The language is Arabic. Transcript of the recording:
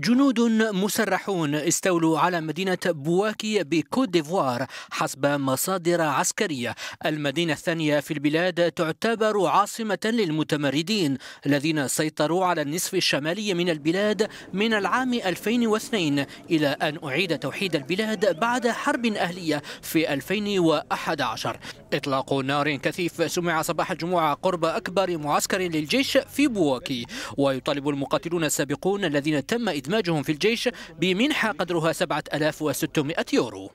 جنود مسرحون استولوا على مدينة بواكي بكوت ديفوار حسب مصادر عسكرية المدينة الثانية في البلاد تعتبر عاصمة للمتمردين الذين سيطروا على النصف الشمالي من البلاد من العام 2002 إلى أن أعيد توحيد البلاد بعد حرب أهلية في 2011 إطلاق نار كثيف سمع صباح الجمعة قرب أكبر معسكر للجيش في بواكي ويطالب المقاتلون السابقون الذين تم إدلاء وإدماجهم في الجيش بمنحة قدرها 7600 يورو